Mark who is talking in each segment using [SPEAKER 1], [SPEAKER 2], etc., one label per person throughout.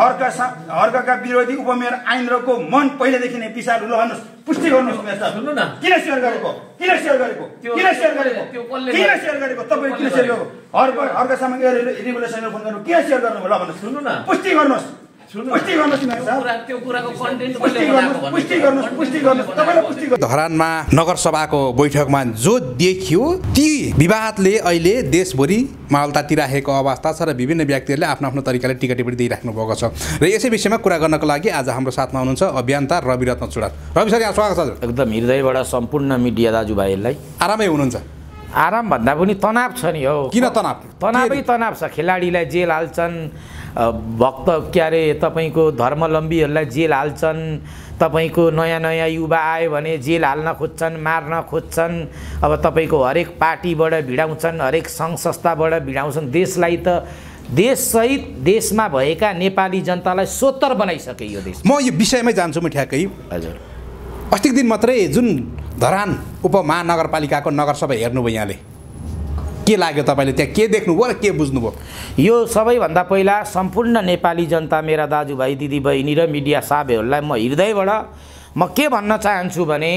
[SPEAKER 1] हर्क हर्कका विरोधी उपमेयर आइन्द्रको मन पहिलेदेखि नै विचार रहनुहोस् पुष्टि गर्नुहोस् सुन्नु न किन सेयर गरेको किन सेयर गरेको किन सेयर गरेको किन सेयर गरेको तपाईँ किन सेयर गरेको हर्क हर्कसँग रेगुलेसन फोन गर्नु किन सेयर गर्नु ल भन्नुहोस् सुन्नु न पुष्टि गर्नुहोस् धरानमा नगरसभाको बैठकमा जो देखियो ती विवादले अहिले देशभरि मालता तिराखेको अवस्था छ र विभिन्न व्यक्तिहरूले आफ्नो आफ्नो तरिकाले टिकट टिप्पणी दिइराख्नु भएको छ र यसै विषयमा कुरा गर्नको लागि आज हाम्रो साथमा हुनुहुन्छ अभियन्ता रवि रत्न चुडाल रवि सर यहाँ स्वागत
[SPEAKER 2] छ एकदम हृदयबाट सम्पूर्ण मिडिया दाजुभाइहरूलाई आरामै हुनुहुन्छ आराम भन्दा पनि तनाव छ नि हो किन तनाव तनावै तनाव छ खेलाडीलाई जेल हाल्छन् भक्त के अरे तपाईँको धर्मलम्बीहरूलाई जेल हाल्छन् तपाईँको नयाँ नयाँ युवा आयो भने जेल हाल्न खोज्छन् मार्न खोज्छन् अब तपाईँको हरेक पार्टीबाट भिडाउँछन् हरेक सङ्घ संस्थाबाट भिडाउँछन् देशलाई त देशसहित देशमा भएका नेपाली जनतालाई स्वतर बनाइसके यो देश
[SPEAKER 1] म यो विषयमै जान्छु म ठ्याक्कै हजुर अस्तिको दिन मात्रै जुन धरान उपमहानगरपालिकाको नगरसभा हेर्नुभयो यहाँले के
[SPEAKER 2] लाग्यो तपाईँले त्यहाँ के देख्नुभयो र के बुझ्नुभयो यो सबैभन्दा पहिला सम्पूर्ण नेपाली जनता मेरा दाजुभाइ दिदीबहिनी र मिडिया साहबहरूलाई म हृदयबाट म के भन्न चाहन्छु भने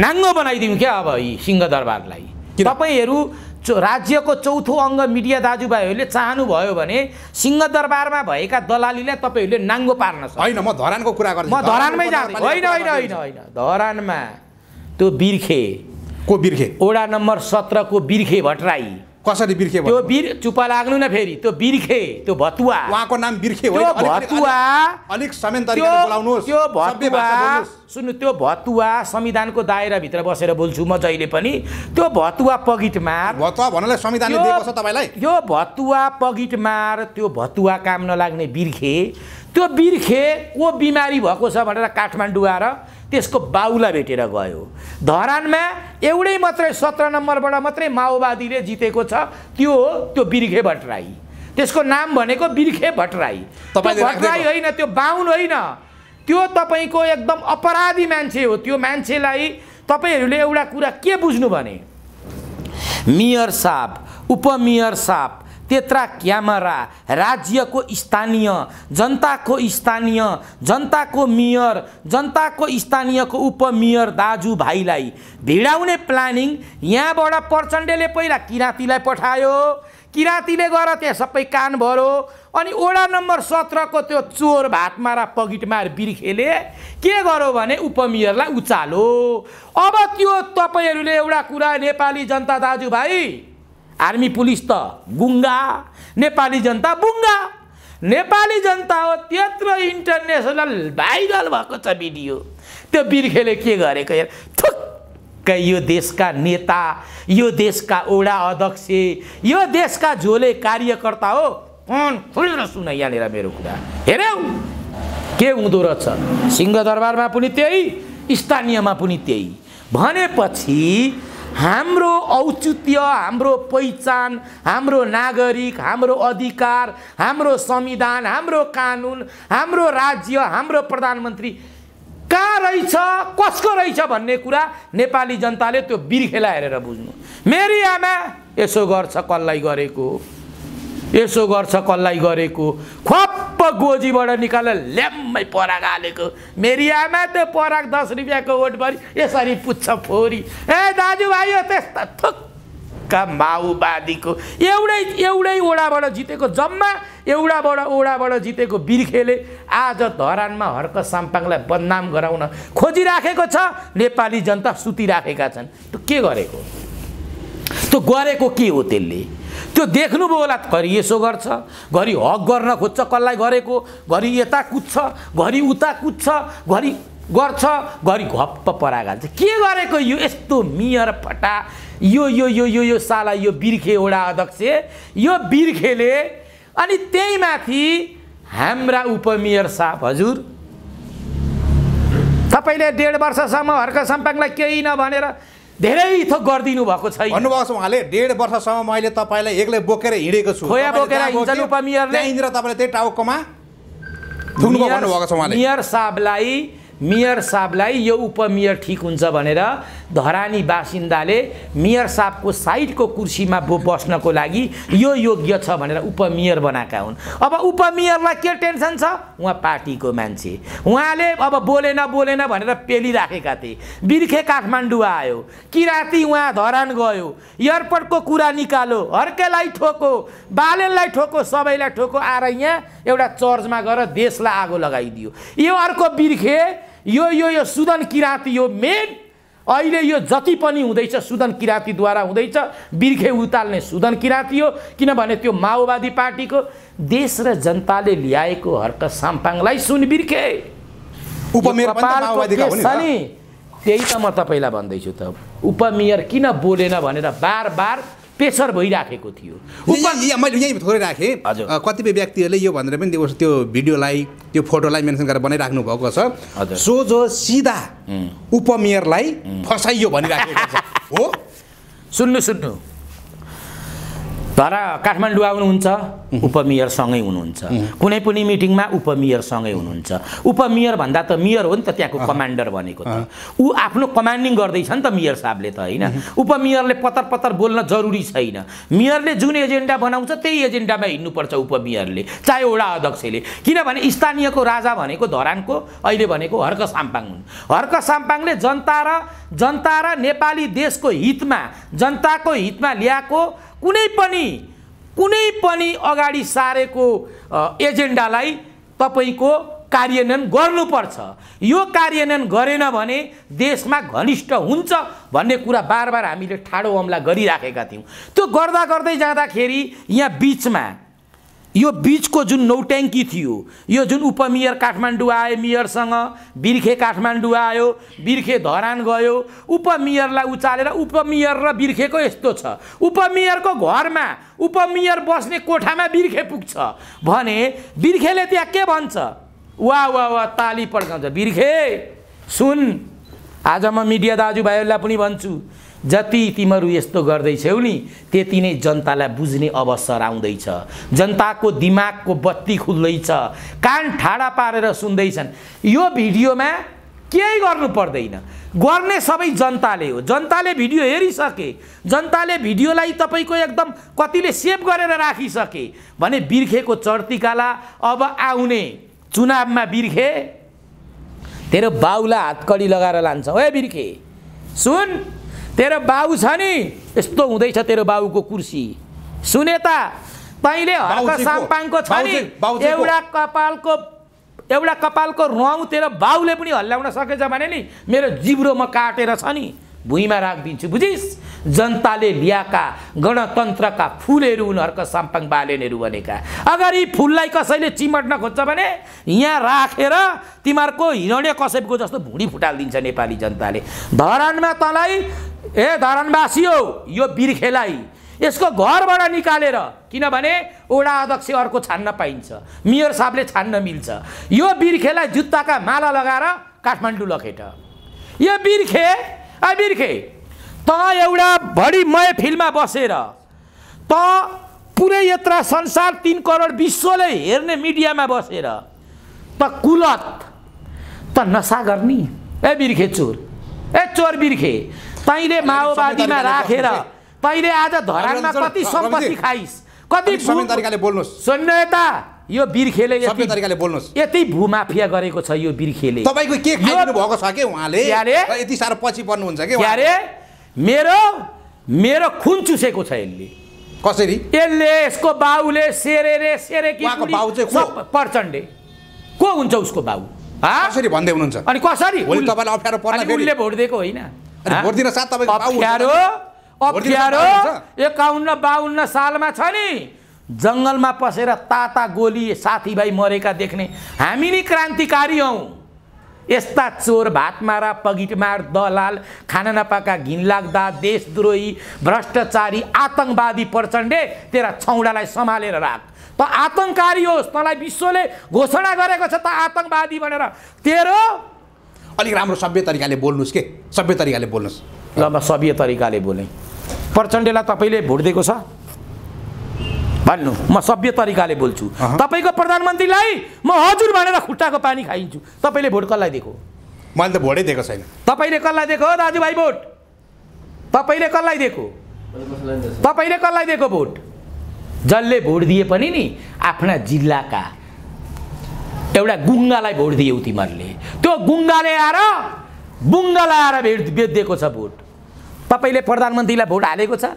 [SPEAKER 2] नाङ्गो बनाइदिउँ क्या अब यी सिंहदरबारलाई तपाईँहरू चो राज्यको चौथो अङ्ग मिडिया दाजुभाइहरूले चाहनुभयो भने सिंहदरबारमा भएका दलालीलाई तपाईँहरूले नाङ्गो पार्न सक्छ होइन म धरानको कुरा गर्छु म धरानमै जाँदै होइन होइन होइन होइन धरानमा त्यो बिर्खे को बिर्खे ओडा नम्बर सत्रको बिर्खे भट्टराई कसरी बिर्खे त्यो बिर चुपा लाग्नु न फेरि त्यो बिर्खे त्यो भतुवा उहाँको नाम बिर्खे भतुवा अलिक त्यो भतुवा सुन्नु त्यो भतुवा संविधानको दायराभित्र बसेर बोल्छु म जहिले पनि त्यो भतुवा पगिटमार यो भतुवा पगिटमार त्यो भतुवा काम नलाग्ने बिर्खे त्यो बिर्खे को बिमारी भएको छ भनेर काठमाडौँ आएर त्यसको बाउला भेटेर गयो धरानमा एउटै मात्रै सत्र नम्बरबाट मात्रै माओवादीले जितेको छ त्यो हो त्यो बिर्खे भट्टराई त्यसको नाम भनेको बिर्खे भट्टराई तपाईँ भट्टराई होइन त्यो बाहुन होइन त्यो तपाईँको एकदम अपराधी मान्छे हो त्यो मान्छेलाई तपाईँहरूले एउटा कुरा के बुझ्नु भने मेयर साहब उपमेयर साहब त्यत्रा क्यामरा राज्यको स्थानीय जनताको स्थानीय जनताको मेयर जनताको स्थानीयको उपमेयर दाजुभाइलाई भिडाउने प्लानिङ यहाँबाट प्रचण्डले पहिला किराँतीलाई पठायो किराँतीले गएर त्यहाँ सबै कान भरो अनि ओडा नम्बर सत्रको त्यो चोर भातमारा पगिटमार बिर्खेले के गर्यो भने उपमेयरलाई उचालो अब त्यो तपाईँहरूले एउटा कुरा नेपाली जनता दाजुभाइ आर्मी पुलिस त गुङ्गा नेपाली जनता बुङ्गा नेपाली जनता हो त्यत्रो इन्टरनेसनल भाइरल भएको छ भिडियो त्यो बिर्खेले के गरेको हेर ठुक्कै यो देशका नेता यो देशका ओडा अध्यक्ष यो देशका झोले कार्यकर्ता हो खुलेर सुन यहाँनिर मेरो कुरा हेऱ्यौ के हुँदो रहेछ सिंहदरबारमा पनि त्यही स्थानीयमा पनि त्यही भनेपछि हाम्रो औचित्य हाम्रो पहिचान हाम्रो नागरिक हाम्रो अधिकार हाम्रो संविधान हाम्रो कानुन हाम्रो राज्य हाम्रो प्रधानमन्त्री कहाँ रहेछ कसको रहेछ भन्ने कुरा नेपाली जनताले त्यो बिर्खेला हेरेर बुझ्नु मेरी आमा यसो गर्छ कसलाई गरेको यसो गर्छ कसलाई गरेको खप्प गोजीबाट निकालेर ल्याम्मै पराग हालेको मेरी आमा त्यो पराग दस रुपियाँको ओटभरि यसरी पुच्छ फोरी ए दाजुभाइ हो त्यस्ता थुक्का माओवादीको एउटै एउटै ओडाबाट जितेको जम्मा एउटाबाट ओडाबाट जितेको बिर्खेले आज धरानमा हर्क साम्पाङलाई बदनाम गराउन खोजिराखेको छ नेपाली जनता सुतिराखेका छन् के गरेको त्यस्तो गरेको के हो त्यसले त्यो देख्नुभयो होला घरि यसो गर्छ घरि हक गर्न खोज्छ कसलाई गरेको घरि यता कुद्छ घरि उता कुद्छ घरि गर्छ घरि घप्प परागाल्छ के गरेको यो यस्तो मियर फटा यो यो यो यो यो साला यो बिर्खे एउटा अध्यक्ष यो बिर्खेले अनि त्यही माथि हाम्रा उपमेयर साहब हजुर तपाईँले डेढ वर्षसम्म हर्क सम्पाङलाई केही नभनेर धेरै थोक गरिदिनु भएको छैन भन्नुभएको छ उहाँले डेढ
[SPEAKER 1] वर्षसम्म मैले तपाईँलाई एक्लै बोकेर हिँडेको छु खोया बोकेर तपाईँले त्यही टाउकोमा
[SPEAKER 2] मेयर साहबलाई मेयर साहबलाई यो उपमेयर ठिक हुन्छ भनेर धरानी बासिन्दाले मेयर साहबको साइडको कुर्सीमा बस्नको लागि यो योग्य छ भनेर उपमेयर बनाएका हुन् अब उपमेयरलाई के टेन्सन छ उहाँ पार्टीको मान्छे उहाँले अब बोलेन बोलेन भनेर पेलिराखेका थिए बिर्खे काठमाडौँ आयो किराँती उहाँ धरान गयो एयरपोर्टको कुरा निकालो हर्केलाई ठोको बालेनलाई ठोको सबैलाई ठोको आएर यहाँ एउटा चर्चमा गएर देशलाई आगो लगाइदियो यो अर्को बिर्खे यो यो यो सुदन किराँती यो मेन अहिले यो जति पनि हुँदैछ सुदन किराँतीद्वारा हुँदैछ बिर्खे उताल्ने सुदन किराँती हो किनभने त्यो माओवादी पार्टीको देश र जनताले ल्याएको हर्क साम्पाङलाई सुन बिर्खे नि त्यही त म तपाईँलाई भन्दैछु त उपमेयर किन बोलेन भनेर बार बार प्रेसर भइराखेको
[SPEAKER 1] थियो मैले यहीँ थोरै राखेँ कतिपय व्यक्तिहरूले यो भनेर पनि त्यो भिडियोलाई त्यो फोटोलाई मेन्सन गरेर बनाइराख्नु भएको छ सो जो सिधा
[SPEAKER 2] उपमेयरलाई फसाइयो भनिराखेको छ हो सुन्नु सुन्नु तर काठमाडौँ आउनुहुन्छ उपमेयरसँगै हुनुहुन्छ कुनै पनि मिटिङमा उपमेयरसँगै हुनुहुन्छ उपमेयर भन्दा त मेयर हो नि त त्यहाँको कमान्डर भनेको त ऊ आफ्नो कमान्डिङ गर्दैछ नि त मेयर साहबले त होइन उपमेयरले पतर पत्र बोल्न जरुरी छैन मेयरले जुन एजेन्डा बनाउँछ त्यही एजेन्डामा हिँड्नुपर्छ उपमेयरले चाहे वडा अध्यक्षले किनभने स्थानीयको राजा भनेको धरानको अहिले भनेको हर्क साम्पाङ हुन् हर्क साम्पाङले जनता र जनता र नेपाली देशको हितमा जनताको हितमा ल्याएको कुनै पनि कुनै पनि अगाडि सारेको एजेन्डालाई तपाईँको कार्यान्वयन गर्नुपर्छ यो कार्यान्वयन गरेन भने देशमा घनिष्ठ हुन्छ भन्ने कुरा बार बार हामीले ठाडो हमला गरिराखेका थियौँ त्यो गर्दा गर्दै जाँदाखेरि यहाँ बिचमा यो बिचको जुन नौट्याङ्की थियो यो जुन उपमेयर काठमाडौँ आए मेयरसँग बिर्खे काठमाडौँ आयो बिर्खे धरान गयो उपमेयरलाई उचालेर उपमेयर र बिर्खेको यस्तो छ उपमेयरको घरमा उपमेयर बस्ने कोठामा बिर्खे पुग्छ भने बिर्खेले त्यहाँ के भन्छ वा वा वा ताली पड्काउँछ बिर्खे सुन आज म मिडिया दाजुभाइहरूलाई पनि भन्छु जति तिमीहरू यस्तो गर्दैछौ नि त्यति नै जनतालाई बुझ्ने अवसर आउँदैछ जनताको दिमागको बत्ती खुल्दैछ कान ठाडा पारेर सुन्दैछन् यो भिडियोमा केही गर्नु पर्दैन गर्ने सबै जनताले हो जनताले भिडियो हेरिसके जनताले भिडियोलाई तपाईँको एकदम कतिले सेभ गरेर राखिसके भने बिर्खेको चर्तिकाला अब आउने चुनावमा बिर्खे तेरो बाउला हातकडी लगाएर लान्छ ओए बिर्खे सुन तेरो बाबु छ नि यस्तो हुँदैछ तेरो बाबुको कुर्सी सुनेता तैँले हर्क साम्पाङको छ नि एउटा कपालको एउटा कपालको रौँ तेरो बाउले पनि हल्ल्याउन सकेछ भने नि मेरो जिब्रो म काटेर छ नि भुइँमा राखिदिन्छु बुझिस् जनताले ल्याएका गणतन्त्रका फुलहरू उनीहरूको साम्पाङ बालेनहरू भनेका अगर यी फुललाई कसैले चिमट्न खोज्छ भने यहाँ राखेर रा, तिमीहरूको हिरण्य कसैको जस्तो भुँडी फुटालिदिन्छ नेपाली जनताले धरानमा तँलाई ए धरानवासी हो यो बिर्खेलाई यसको घरबाट निकालेर किनभने ओडा अध्यक्ष अर्को छान्न पाइन्छ मेयर साहबले छान्न मिल्छ यो बिर्खेलाई जुत्ताका माला लगाएर काठमाडौँ लखेट यो बिर्खे बिर्खे त एउटा मय फिल्ममा बसेर त पुरै यत्र संसार तिन करोड विश्वले हेर्ने मिडियामा बसेर त कुलत त नसा गर्ने ए बिर्खे चोर ए चोर बिर्खे तैँले माओवादीमा राखेर तैँले आज धरानमा कति सम्पत्ति खाइस् कति बोल्नुहोस् सुन्नु यता यो बिर्खेले सबै तरिकाले बोल्नुहोस् यति भूमाफिया गरेको छ यो बिर्खेले तपाईँको के खाइदिनु भएको छ कि उहाँले यति साह्रो पछि पर्नुहुन्छ कि अरे मेरो मेरो खुन चुसेको छ यसले कसरी यसले यसको बाउले सेरेरे रे सेरे बाउ प्रचण्डे को हुन्छ उसको बाउ कसरी भन्दै हुनुहुन्छ अनि कसरी तपाईँलाई अप्ठ्यारो पर्न उसले भोट दिएको होइन भोट दिन साथ तपाईँको अप्ठ्यारो अप्ठ्यारो एकाउन्न बाहुन्न सालमा छ नि जङ्गलमा पसेर ताता गोली साथीभाइ मरेका देख्ने हामी नि क्रान्तिकारी हौ यस्ता चोर भातमारा पगिटमार दलाल खाना नपाका घिनलाग्दा देशद्रोही भ्रष्टाचारी आतङ्कवादी प्रचण्डे तेरा छौडालाई सम्हालेर राख त आतङ्ककारी होस् तँलाई विश्वले घोषणा गरेको छ त आतङ्कवादी भनेर तेरो अलिक राम्रो सभ्य तरिकाले बोल्नुहोस् के सभ्य तरिकाले बोल्नुहोस् ल म सभ्य तरिकाले बोलेँ प्रचण्डेलाई तपाईँले भोट दिएको छ भन्नु म सभ्य तरिकाले बोल्छु तपाईँको प्रधानमन्त्रीलाई म हजुर भनेर खुट्टाको पानी खाइन्छु तपाईँले भोट कसलाई दिएको मैले त भोटै दिएको छैन तपाईँले कसलाई दिएको हो दाजुभाइ भोट तपाईँले कसलाई दिएको तपाईँले कसलाई दिएको भोट जसले भोट दिए पनि नि आफ्ना जिल्लाका एउटा गुङ्गालाई भोट दियो तिमीहरूले त्यो गुङ्गाले आएर बुङ्गालाई आएर भेट दिएको छ भोट तपाईँले प्रधानमन्त्रीलाई भोट हालेको छ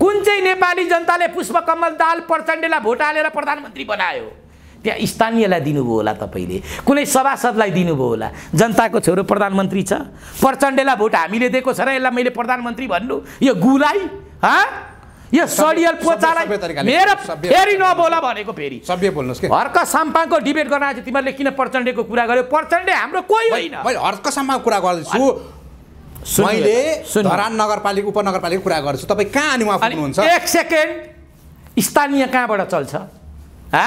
[SPEAKER 2] कुन चाहिँ नेपाली जनताले पुष्पकमल दाल प्रचण्डलाई भोट हालेर प्रधानमन्त्री बनायो त्यहाँ स्थानीयलाई दिनुभयो होला तपाईँले कुनै सभासदलाई दिनुभयो होला जनताको छोरो प्रधानमन्त्री छ प्रचण्डलाई भोट हामीले दिएको छ र यसलाई मैले प्रधानमन्त्री भन्नु यो गुलाई हा यो सडियल पोचालाई मेरो फेरि नबोला भनेको फेरि सभ्य बोल्नुहोस् कि हर्क साम्पाको डिबेट गर्न आज तिमीहरूले किन प्रचण्डको कुरा गर्यो प्रचण्डे हाम्रो कोही होइन हर्क साम्पाङको कुरा गर्दैछु मैले धरान
[SPEAKER 1] नगरपालिका उपनगरपालिका कुरा गर्छु तपाईँ कहाँ अनि उहाँ पुग्नुहुन्छ एक
[SPEAKER 2] सेकेन्ड स्थानीय कहाँबाट चल्छ हा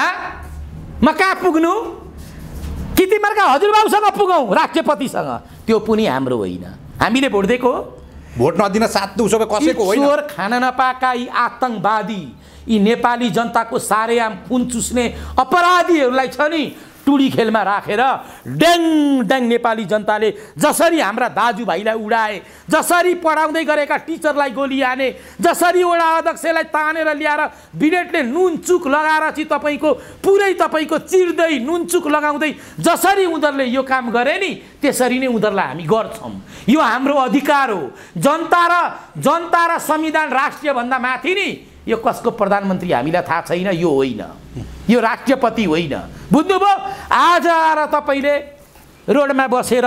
[SPEAKER 2] म कहाँ पुग्नु कि तिमीहरूका हजुरबाबुसँग पुगौँ राष्ट्रपतिसँग त्यो पनि हाम्रो होइन हामीले भोट दिएको भोट नदिन सात उसो कसैको होइन खान नपाएका यी आतङ्कवादी यी नेपाली जनताको सारेआम खुन चुस्ने अपराधीहरूलाई छ नि टुली खेलमा राखेर ड्याङ ड्याङ नेपाली जनताले जसरी हाम्रा दाजुभाइलाई उडाए जसरी पढाउँदै गरेका टिचरलाई गोली हाने जसरी वडा अध्यक्षलाई तानेर ल्याएर बिरेटले नुनचुक लगाएर चाहिँ तपाईँको पुरै तपाईँको चिर्दै नुनचुक लगाउँदै जसरी उनीहरूले यो काम गरे नि त्यसरी नै उनीहरूलाई हामी गर्छौँ यो हाम्रो अधिकार हो जनता र जनता र संविधान राष्ट्रियभन्दा माथि नि यो कसको प्रधानमन्त्री हामीलाई थाहा छैन यो होइन यो राष्ट्रपति होइन बुझ्नुभयो आज आएर तपाईँले रोडमा बसेर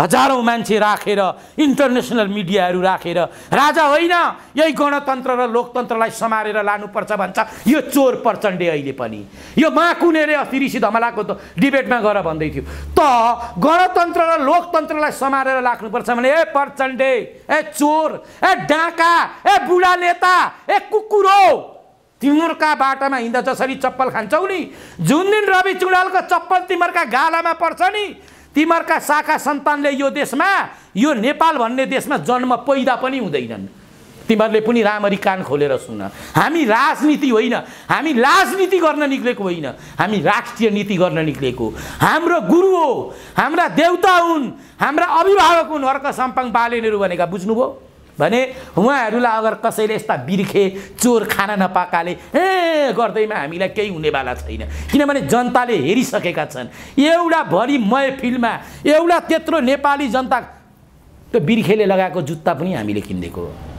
[SPEAKER 2] हजारौँ मान्छे राखेर इन्टरनेसनल मिडियाहरू राखेर राजा होइन यही गणतन्त्र र लोकतन्त्रलाई समारेर लानुपर्छ भन्छ यो चोर प्रचण्डे अहिले पनि यो माकुनेरे अस्ति ऋषि धमलाको डिबेटमा गएर भन्दै थियो त गणतन्त्र र लोकतन्त्रलाई समारेर राख्नुपर्छ भने ए प्रचण्डे ए चोर ए डाँका ए बुढा नेता ए कुकुर हो बाटामा हिँड्दा जसरी चप्पल खान्छौ नि जुन दिन रवि चुडालको चप्पल तिमीहरूका गालामा पर्छ नि तिमीहरूका शाखा सन्तानले यो देशमा यो नेपाल भन्ने देशमा जन्म पैदा पनि हुँदैनन् तिमीहरूले पनि राम्ररी कान खोलेर सुन हामी राजनीति होइन हामी राजनीति गर्न निक्लेको होइन हामी राष्ट्रिय नीति गर्न निक्लेको हाम्रो गुरु हो हाम्रा देउता हुन् हाम्रा अभिभावक हुन् हर्क साम्पाङ बालेनहरू भनेका बुझ्नुभयो भने उहाँहरूलाई अगर कसैले यस्ता बिर्खे चोर खान नपाकाले ए गर्दैमा हामीलाई केही हुनेवाला छैन किनभने जनताले हेरिसकेका छन् एउटा भरि महफिलमा एउटा त्यत्रो नेपाली जनता त्यो बिर्खेले लगाएको जुत्ता पनि हामीले किनिदिएको हो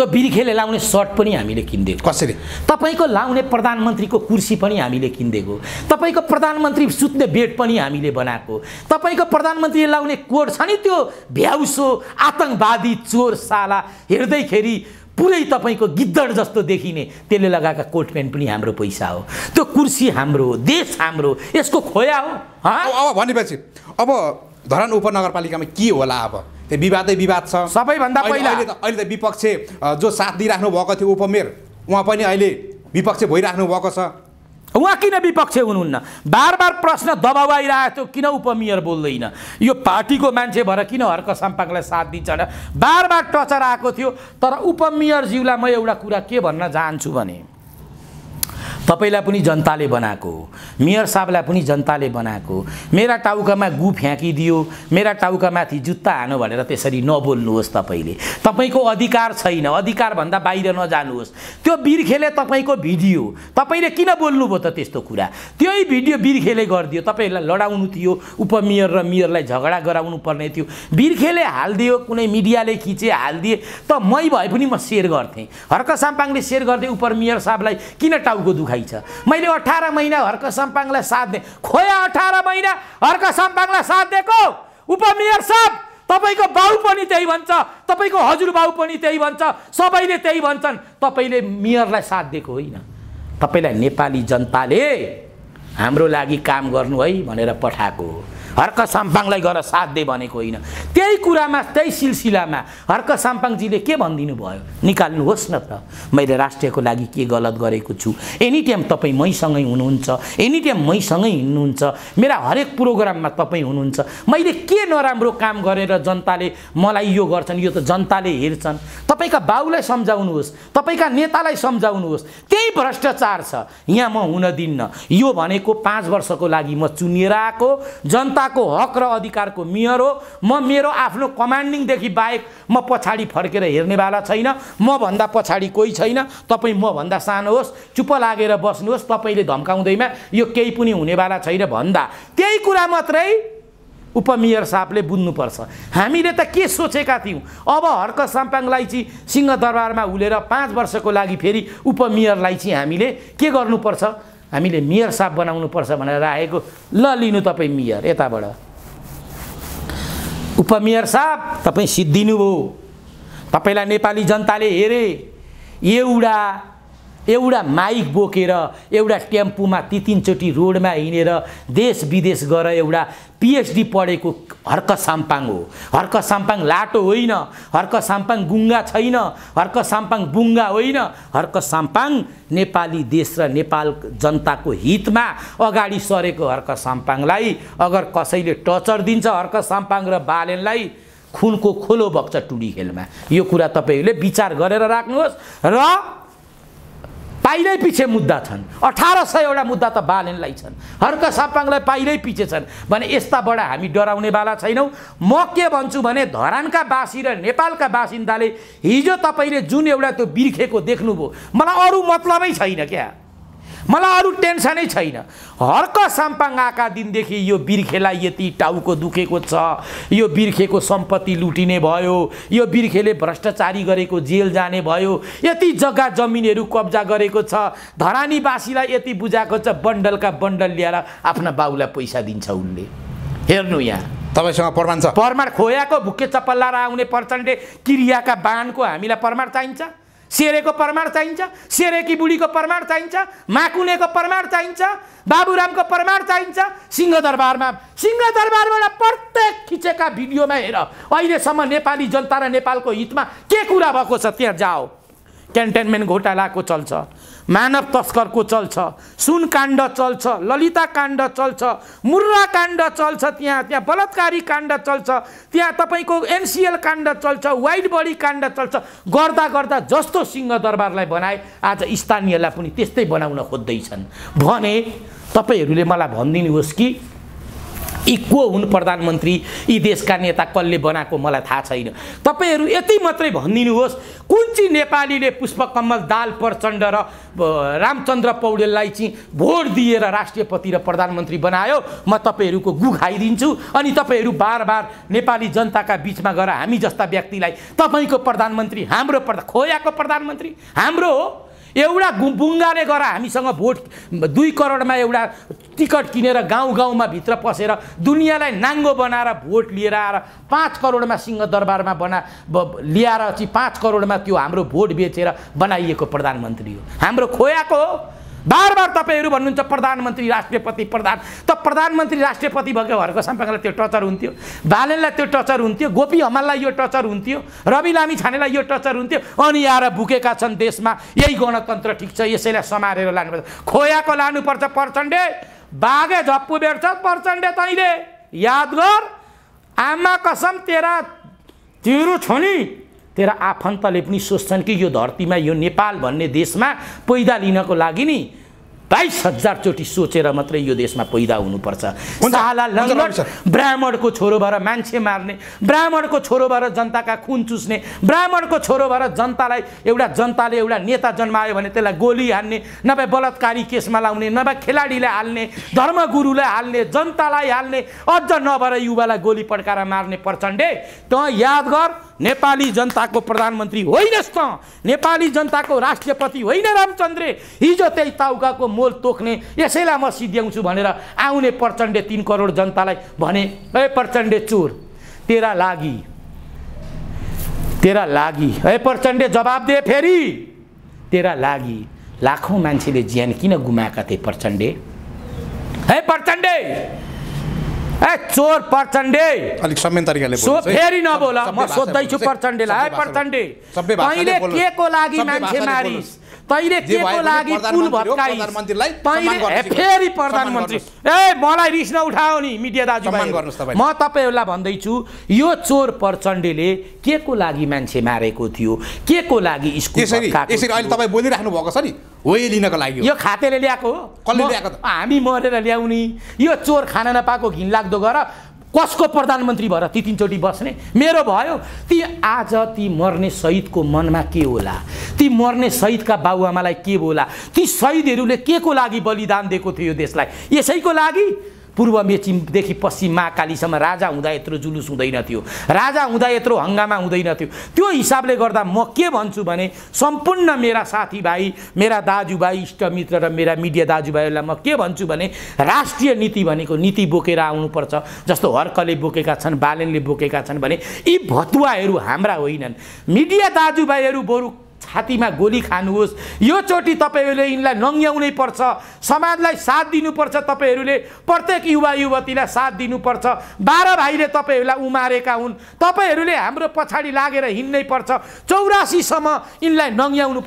[SPEAKER 2] त्यो बिर्खेले लाउने सर्ट पनि हामीले किनिदिएको कसरी तपाईँको लाउने प्रधानमन्त्रीको कुर्सी पनि हामीले किनिदिएको तपाईँको प्रधानमन्त्री सुत्ने बेड पनि हामीले बनाएको तपाईँको प्रधानमन्त्रीले लाउने कोट छ नि त्यो भ्याउसो आतङ्कवादी चोर साला हेर्दैखेरि पुरै तपाईँको गिद्धड जस्तो देखिने त्यसले लगाएका कोट प्यान्ट पनि हाम्रो पैसा हो त्यो कुर्सी हाम्रो हो देश हाम्रो यसको खोया हो भनेपछि अब धरान उपनगरपालिकामा के होला
[SPEAKER 1] अब त्यो विवादै विवाद छ सबैभन्दा पहिला अहिले त अहिले त विपक्ष जो साथ दिइराख्नु भएको थियो
[SPEAKER 2] उपमेयर उहाँ पनि अहिले विपक्ष भइराख्नु भएको छ उहाँ किन विपक्ष हुनुहुन्न बार बार प्रश्न आइरहेको थियो किन उपमेयर बोल्दैन यो पार्टीको मान्छे भएर किन हर्क साम्पाकलाई साथ दिन्छ बार बार टचर आएको थियो तर उपमेयरज्यूलाई म एउटा कुरा के भन्न चाहन्छु भने तपाईँलाई पनि जनताले बनाएको मेयर साहबलाई पनि जनताले बनाएको मेरा टाउकामा गु फ्याँकिदियो मेरा टाउकामाथि जुत्ता हानु भनेर त्यसरी नबोल्नुहोस् तपाईँले तपाईँको अधिकार छैन अधिकारभन्दा बाहिर नजानुहोस् त्यो बिर्खेले तपाईँको भिडियो तपाईँले किन बोल्नुभयो त त्यस्तो कुरा त्यही भिडियो बिर्खेले गरिदियो तपाईँहरूलाई लडाउनु थियो उपमेयर र मेयरलाई झगडा गराउनु पर्ने थियो बिर्खेले हालिदियो कुनै मिडियाले खिचे हालिदिए त मै भए पनि म सेयर गर्थेँ हर्क साम्पाङले सेयर गर्दै उपमेयर साहबलाई किन टाउको दुखाइ मैले अठार महिना हर्क सम्पाङलाई साथ दिएँ खोया अठार महिना हर्क सम्पाङलाई साथ दिएको उपमेयर साहब तपाईँको बाउ पनि त्यही भन्छ तपाईँको हजुरबाउ पनि त्यही भन्छ सबैले त्यही भन्छन् तपाईँले मेयरलाई साथ दिएको होइन तपाईँलाई नेपाली जनताले हाम्रो लागि काम गर्नु है भनेर पठाएको हो हर्क साम्पाङलाई गएर साथ दे भनेको होइन त्यही कुरामा त्यही सिलसिलामा हर्क साम्पाङजीले के भनिदिनु भयो निकाल्नुहोस् न त मैले राष्ट्रियको लागि के गलत गरेको छु एनी टाइम तपाईँ मैसँगै हुनुहुन्छ एनी टाइम मैसँगै हिँड्नुहुन्छ मेरा हरेक प्रोग्राममा तपाईँ हुनुहुन्छ मैले के नराम्रो काम गरेर जनताले मलाई यो गर्छन् यो त जनताले हेर्छन् तपाईँका बाउलाई सम्झाउनुहोस् तपाईँका नेतालाई सम्झाउनुहोस् त्यही भ्रष्टाचार छ यहाँ म हुन दिन्न यो भनेको पाँच वर्षको लागि म चुनिएर आएको जनता जनताको हक र अधिकारको मेयर हो म मेरो आफ्नो कमान्डिङदेखि बाहेक म पछाडि फर्केर हेर्नेवाला छैन म भन्दा पछाडि कोही छैन तपाईँ मभन्दा सानो होस् चुप लागेर बस्नुहोस् तपाईँले धम्काउँदैमा यो केही पनि हुनेवाला छैन भन्दा त्यही कुरा मात्रै उपमेयर साहबले बुझ्नुपर्छ हामीले त के सोचेका थियौँ अब हर्क साम्पाङलाई चाहिँ सिंहदरबारमा हुलेर पाँच वर्षको लागि फेरि उपमेयरलाई चाहिँ हामीले के गर्नुपर्छ हामीले मेयर साहब बनाउनुपर्छ भनेर राखेको ल लिनु तपाईँ मेयर यताबाट उपमेयर साहब तपाईँ सिद्धिनुभयो तपाईँलाई नेपाली जनताले हेरे एउटा एउटा माइक बोकेर एउटा टेम्पूमा ती तिनचोटि रोडमा हिँडेर देश विदेश गएर एउटा पिएचडी पढेको हर्क साम्पाङ हो हर्क साम्पाङ लाटो होइन हर्क साम्पाङ गुङ्गा छैन हर्क साम्पाङ बुङ्गा होइन हर्क साम्पाङ नेपाली देश र नेपाल जनताको हितमा अगाडि सरेको हर्क साम्पाङलाई अगर कसैले टचर दिन्छ हर्क साम्पाङ र बालेनलाई खुनको खोलो बग्छ टुडी खेलमा यो कुरा तपाईँहरूले विचार गरेर राख्नुहोस् र पाइलै पछि मुद्दा छन् अठार सयवटा मुद्दा त बालेनलाई छन् हर्क सापाङलाई पाइलै पछि छन् भने यस्ताबाट हामी डराउनेवाला छैनौँ म के भन्छु भने धरानका बासी र नेपालका बासिन्दाले हिजो तपाईँले जुन एउटा त्यो बिर्खेको देख्नुभयो मलाई अरू मतलबै छैन क्या मलाई अरू टेन्सनै छैन हर्क साम्पाङ आएका दिनदेखि यो बिर्खेलाई यति टाउको दुखेको छ यो बिर्खेको सम्पत्ति लुटिने भयो यो बिर्खेले भ्रष्टाचारी गरेको जेल जाने भयो यति जग्गा जमिनहरू कब्जा गरेको छ धरानीवासीलाई यति बुझाएको छ बन्डलका बन्डल ल्याएर आफ्ना बाउलाई पैसा दिन्छ उनले हेर्नु यहाँ तपाईँसँग प्रमाण छ प्रमाण खोयाको भुके चप्पल लाएर आउने प्रचण्डले क्रियाका बाहनको हामीलाई प्रमाण चाहिन्छ सेरेको प्रमाण चाहिन्छ सेरेकी बुढीको प्रमाण चाहिन्छ माकुनेको प्रमाण चाहिन्छ बाबुरामको प्रमाण चाहिन्छ सिंहदरबारमा सिंहदरबारबाट प्रत्येक खिचेका भिडियोमा हेर अहिलेसम्म नेपाली जनता र नेपालको हितमा के कुरा भएको छ त्यहाँ जाओ क्यान्टेनमेन्ट घोटालाको चल्छ मानव तस्करको चल्छ सुन काण्ड चल्छ ललिता काण्ड चल्छ मुर्रा काण्ड चल्छ त्यहाँ त्यहाँ बलात्कारी काण्ड चल्छ त्यहाँ तपाईँको एनसिएल काण्ड चल्छ वाइड बडी काण्ड चल्छ गर्दा गर्दा जस्तो सिंहदरबारलाई बनाए आज स्थानीयलाई पनि त्यस्तै बनाउन खोज्दैछन् भने तपाईँहरूले मलाई भनिदिनुहोस् कि यी को हुन् प्रधानमन्त्री यी देशका नेता कसले बनाएको मलाई थाहा छैन तपाईँहरू यति मात्रै भनिदिनुहोस् कुन चाहिँ नेपालीले पुष्पकमल दाल प्रचण्ड र रामचन्द्र पौडेललाई चाहिँ भोट दिएर राष्ट्रियपति र प्रधानमन्त्री बनायो म तपाईँहरूको गु खाइदिन्छु अनि तपाईँहरू बार बार नेपाली जनताका बिचमा गएर हामी जस्ता व्यक्तिलाई तपाईँको प्रधानमन्त्री हाम्रो प्रधा खोयाको प्रधानमन्त्री हाम्रो हो एउटा बुङ्गाले गर हामीसँग भोट दुई करोडमा एउटा टिकट किनेर गाउँ गाउँमा भित्र पसेर दुनियाँलाई नाङ्गो बनाएर भोट लिएर आएर पाँच करोडमा सिंहदरबारमा बना ल्याएर चाहिँ पाँच करोडमा त्यो हाम्रो भोट बेचेर बनाइएको प्रधानमन्त्री हो हाम्रो खोयाको हो बार बार तपाईँहरू भन्नुहुन्छ प्रधानमन्त्री राष्ट्रपति प्रधान त प्रधानमन्त्री राष्ट्रपति भएको सम्पर्कलाई त्यो टचर हुन्थ्यो बालनलाई त्यो टचर हुन्थ्यो गोपी हमाललाई यो टचर हुन्थ्यो रवि लामी छानेलाई यो टचर हुन्थ्यो अनि आएर भुकेका छन् देशमा यही गणतन्त्र ठिक छ यसैलाई समारेर लानुपर्छ खोयाको लानुपर्छ प्रचण्डे बाघे झप्पु भेट्छ प्रचण्डे तैँले याद गर आमा कसम तेरा तिरो छोनी तेरा आफन्तले पनि सोच्छन् कि यो धरतीमा यो नेपाल भन्ने देशमा पैदा लिनको लागि नि बाइस हजारचोटि सोचेर मात्रै यो देशमा पैदा हुनुपर्छ ब्राह्मणको छोरो भएर मान्छे मार्ने ब्राह्मणको छोरो भएर जनताका खुन चुस्ने ब्राह्मणको छोरो भएर जनतालाई एउटा जनताले एउटा नेता जन्मायो भने त्यसलाई गोली हान्ने नभए बलात्कारी केसमा लाउने नभए खेलाडीलाई हाल्ने धर्मगुरुलाई हाल्ने जनतालाई हाल्ने अझ नभएर युवालाई गोली पड्काएर मार्ने प्रचण्डे त याद गर नेपाली जनताको प्रधानमन्त्री होइनस् त नेपाली जनताको राष्ट्रपति होइन रामचन्द्रे हिजो त्यही ताउकाको मोल तोक्ने यसैलाई म सिद्ध्याउँछु भनेर आउने प्रचण्डे तिन करोड जनतालाई भने ए प्रचण्डे चोर तेरा लागि तेरा लागि ए प्रचण्डे जवाब दे फेरि तेरा लागि लाखौँ मान्छेले ज्यान किन गुमाएका थिए प्रचण्डे है प्रचण्डे ए चोर प्रचण्डे अलिक संयम तरिकाले सो फेरि नबोला म सोध्दै छु प्रचण्डेलाई है प्रचण्डे
[SPEAKER 1] तैँले केको लागि मान्छे मारिस
[SPEAKER 2] तैले केको लागि पुल भत्काइ तैले फेरि प्रधानमन्त्री ए मलाई रिस नउठाओ नि मिडिया दाजु म तपाईँहरूलाई भन्दैछु यो चोर प्रचण्डले के को लागि मान्छे मारेको थियो के को लागि स्कुल यसरी अहिले तपाईँ बोलिराख्नु भएको छ नि वे लिनको लागि यो खातेले ल्याएको हो कसले ल्याएको हामी मरेर ल्याउने यो चोर खान नपाएको घिनलाग्दो गर कसको प्रधानमन्त्री भएर ती तिनचोटि बस्ने मेरो भयो ती आज ती मर्ने सहिदको मनमा के होला ती मर्ने सहिदका बाबुआमालाई के होला ती सहिदहरूले के को लागि बलिदान दिएको थियो यो देशलाई यसैको लागि पूर्व मेचीदेखि पश्चिम महाकालीसम्म राजा हुँदा यत्रो जुलुस हुँदैन थियो राजा हुँदा यत्रो हङ्गामा हुँदैन थियो त्यो हिसाबले गर्दा म के भन्छु भने सम्पूर्ण मेरा साथीभाइ मेरा दाजुभाइ इष्टमित्र र मेरा मिडिया दाजुभाइहरूलाई म के भन्छु भने राष्ट्रिय नीति भनेको नीति बोकेर आउनुपर्छ जस्तो हर्कले बोकेका छन् बालनले बोकेका छन् भने यी भतुवाहरू हाम्रा होइनन् मिडिया दाजुभाइहरू बरु छातीमा गोली खानुहोस् यो चोटि तपाईँहरूले यिनलाई नङ्ग्याउनै पर्छ समाजलाई साथ दिनुपर्छ तपाईँहरूले प्रत्येक युवा युवतीलाई साथ दिनुपर्छ बाह्र भाइले तपाईँहरूलाई उमारेका हुन् तपाईँहरूले हाम्रो पछाडि लागेर हिँड्नै पर्छ चौरासीसम्म यिनलाई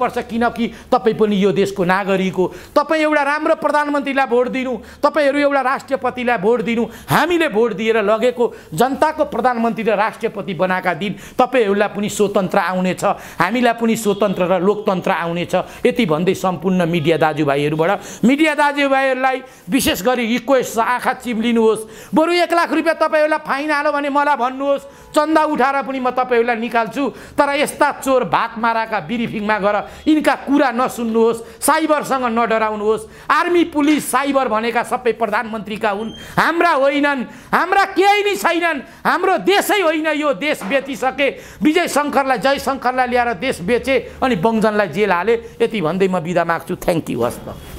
[SPEAKER 2] पर्छ किनकि तपाईँ पनि यो देशको नागरिक हो तपाईँ एउटा राम्रो प्रधानमन्त्रीलाई भोट दिनु तपाईँहरू एउटा राष्ट्रपतिलाई भोट दिनु हामीले भोट दिएर लगेको जनताको प्रधानमन्त्री र राष्ट्रपति बनाएका दिन तपाईँहरूलाई पनि स्वतन्त्र आउनेछ हामीलाई पनि स्वतन्त्र गणतन्त्र र लोकतन्त्र आउनेछ यति भन्दै सम्पूर्ण मिडिया दाजुभाइहरूबाट मिडिया दाजुभाइहरूलाई विशेष गरी रिक्वेस्ट छ आँखा चिम्लिनुहोस् बरु एक लाख रुपियाँ तपाईँहरूलाई फाइन हालो भने मलाई भन्नुहोस् चन्दा उठाएर पनि म तपाईँहरूलाई निकाल्छु तर यस्ता चोर भाक माराका बिरिफिङमा गएर यिनका कुरा नसुन्नुहोस् साइबरसँग नडराउनुहोस् आर्मी पुलिस साइबर भनेका सबै प्रधानमन्त्रीका हुन् हाम्रा होइनन् हाम्रा केही नै छैनन् हाम्रो देशै होइन यो देश बेचिसके विजय शङ्करलाई जय शङ्करलाई ल्याएर देश बेचे अनि बङ्जनलाई जेल हाले यति भन्दै म बिदा माग्छु थ्याङ्क यू हस् त